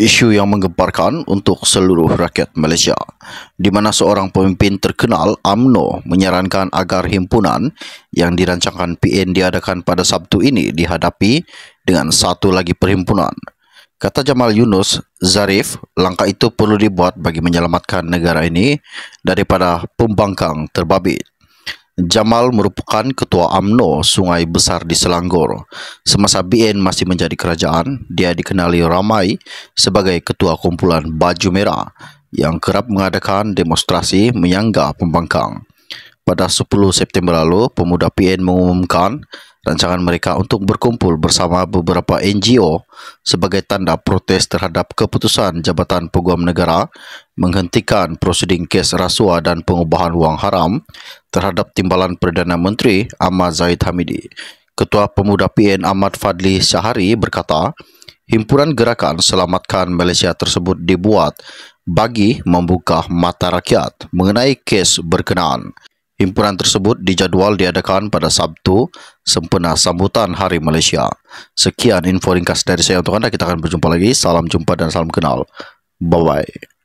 isu yang menggemparkan untuk seluruh rakyat Malaysia di mana seorang pemimpin terkenal AMNO menyarankan agar himpunan yang dirancangkan PN diadakan pada Sabtu ini dihadapi dengan satu lagi perhimpunan kata Jamal Yunus Zarif langkah itu perlu dibuat bagi menyelamatkan negara ini daripada pembangkang terbabit Jamal merupakan ketua AMNO Sungai Besar di Selangor. Semasa BN masih menjadi kerajaan, dia dikenali ramai sebagai ketua kumpulan Baju Merah yang kerap mengadakan demonstrasi menyanggah pembangkang pada 10 September lalu, pemuda PN mengumumkan rancangan mereka untuk berkumpul bersama beberapa NGO sebagai tanda protes terhadap keputusan Jabatan Peguam Negara menghentikan prosiding kes rasuah dan pengubahan wang haram terhadap timbalan Perdana Menteri Ahmad Zahid Hamidi. Ketua Pemuda PN Ahmad Fadli Syahari berkata, himpunan gerakan selamatkan Malaysia tersebut dibuat bagi membuka mata rakyat mengenai kes berkenaan. Himpunan tersebut dijadual diadakan pada Sabtu sempena sambutan Hari Malaysia. Sekian info ringkas dari saya untuk anda. Kita akan berjumpa lagi. Salam jumpa dan salam kenal. Bye-bye.